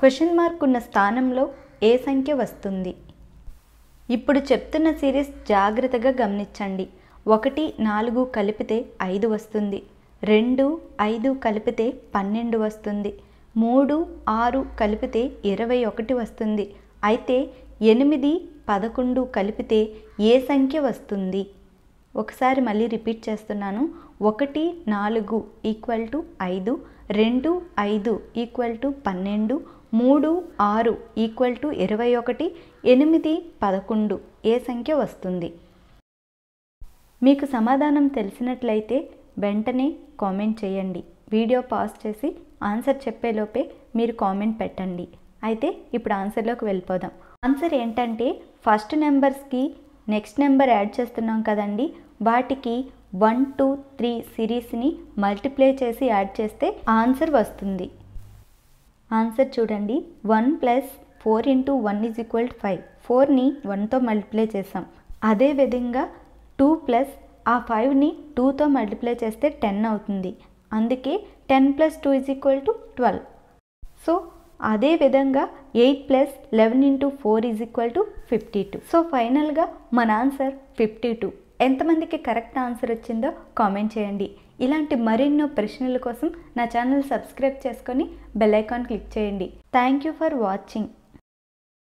question mark ఉన్న స్థానంలో ఏ సంఖ్య వస్తుంది ఇప్పుడు చెప్తున్న సిరీస్ జాగ్రత్తగా గమనించండి ఒకటి నాలుగు కలిపితే ఐదు వస్తుంది రెండు ఐదు కలిపితే పన్నెండు వస్తుంది మూడు ఆరు కలిపితే ఇరవై ఒకటి వస్తుంది అయితే ఎనిమిది పదకొండు కలిపితే ఏ సంఖ్య వస్తుంది ఒకసారి మళ్ళీ రిపీట్ చేస్తున్నాను ఒకటి నాలుగు ఈక్వల్ టు ఐదు రెండు ఐదు ఈక్వల్ టు పన్నెండు మూడు ఆరు ఈక్వల్ టు ఇరవై ఒకటి ఎనిమిది పదకొండు ఏ సంఖ్య వస్తుంది మీకు సమాధానం తెలిసినట్లయితే వెంటనే కామెంట్ చేయండి వీడియో పాజ్ చేసి ఆన్సర్ చెప్పేలోపే మీరు కామెంట్ పెట్టండి అయితే ఇప్పుడు ఆన్సర్లోకి వెళ్ళిపోదాం ఆన్సర్ ఏంటంటే ఫస్ట్ నెంబర్స్కి నెక్స్ట్ నెంబర్ యాడ్ చేస్తున్నాం కదండి వాటికి వన్ టూ త్రీ సిరీస్ని మల్టిప్లై చేసి యాడ్ చేస్తే ఆన్సర్ వస్తుంది ఆన్సర్ చూడండి one plus four into one is equal to five ఫోర్ని వన్తో మల్టిప్లై చేసాం అదేవిధంగా టూ ప్లస్ ఆ ఫైవ్ని టూతో మల్టిప్లై చేస్తే టెన్ అవుతుంది అందుకే ten plus two is equal to twelve అదేవిధంగా eight plus eleven into four is equal to fifty two so ఫైనల్గా మన ఆన్సర్ ఫిఫ్టీ టూ ఎంతమందికి కరెక్ట్ ఆన్సర్ వచ్చిందో కామెంట్ చేయండి ఇలాంటి మరెన్నో ప్రశ్నల కోసం నా ఛానల్ సబ్స్క్రైబ్ చేసుకొని బెల్ ఐకాన్ క్లిక్ చేయండి థ్యాంక్ యూ ఫర్ వాచింగ్